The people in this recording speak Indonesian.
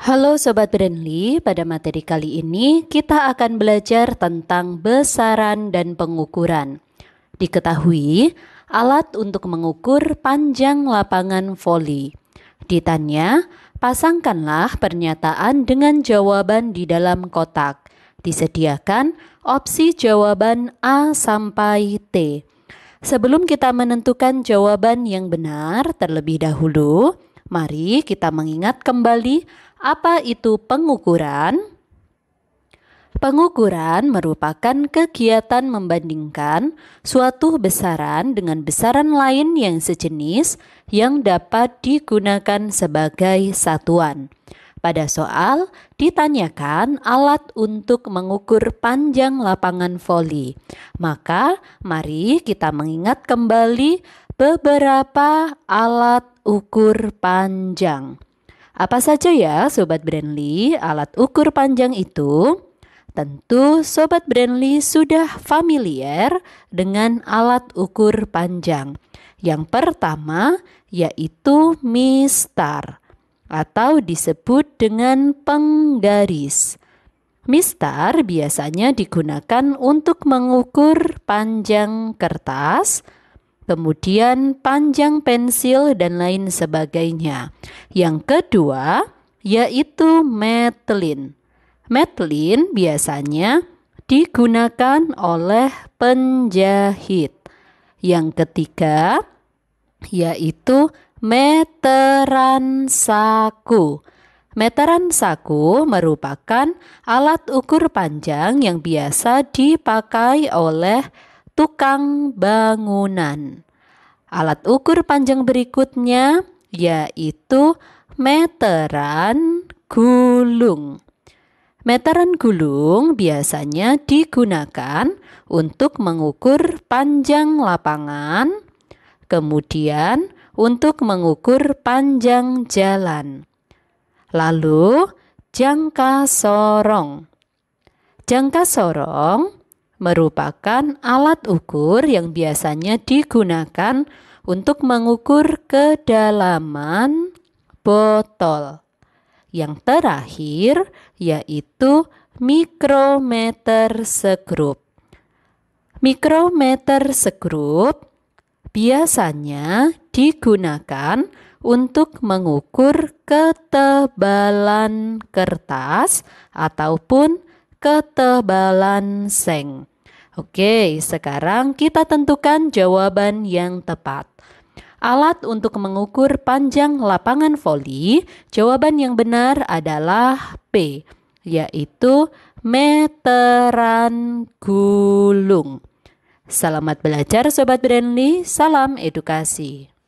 Halo Sobat Brandly, pada materi kali ini kita akan belajar tentang besaran dan pengukuran. Diketahui, alat untuk mengukur panjang lapangan voli. Ditanya, pasangkanlah pernyataan dengan jawaban di dalam kotak. Disediakan Opsi jawaban A sampai T. Sebelum kita menentukan jawaban yang benar terlebih dahulu, mari kita mengingat kembali apa itu pengukuran. Pengukuran merupakan kegiatan membandingkan suatu besaran dengan besaran lain yang sejenis yang dapat digunakan sebagai satuan. Pada soal, ditanyakan alat untuk mengukur panjang lapangan voli. Maka, mari kita mengingat kembali beberapa alat ukur panjang. Apa saja ya, Sobat Brandly, alat ukur panjang itu? Tentu Sobat Brandly sudah familiar dengan alat ukur panjang. Yang pertama yaitu mistar atau disebut dengan penggaris. Mistar biasanya digunakan untuk mengukur panjang kertas, kemudian panjang pensil, dan lain sebagainya. Yang kedua yaitu metlin. Metlin biasanya digunakan oleh penjahit. Yang ketiga yaitu meteran saku. Meteran saku merupakan alat ukur panjang yang biasa dipakai oleh tukang bangunan. Alat ukur panjang berikutnya yaitu meteran gulung. Meteran gulung biasanya digunakan untuk mengukur panjang lapangan, kemudian untuk mengukur panjang jalan. Lalu, jangka sorong. Jangka sorong merupakan alat ukur yang biasanya digunakan untuk mengukur kedalaman botol. Yang terakhir yaitu mikrometer segrup. Mikrometer segrup biasanya digunakan untuk mengukur ketebalan kertas ataupun ketebalan seng. Oke, sekarang kita tentukan jawaban yang tepat. Alat untuk mengukur panjang lapangan voli, jawaban yang benar adalah P, yaitu meteran gulung. Selamat belajar Sobat Brandly, salam edukasi.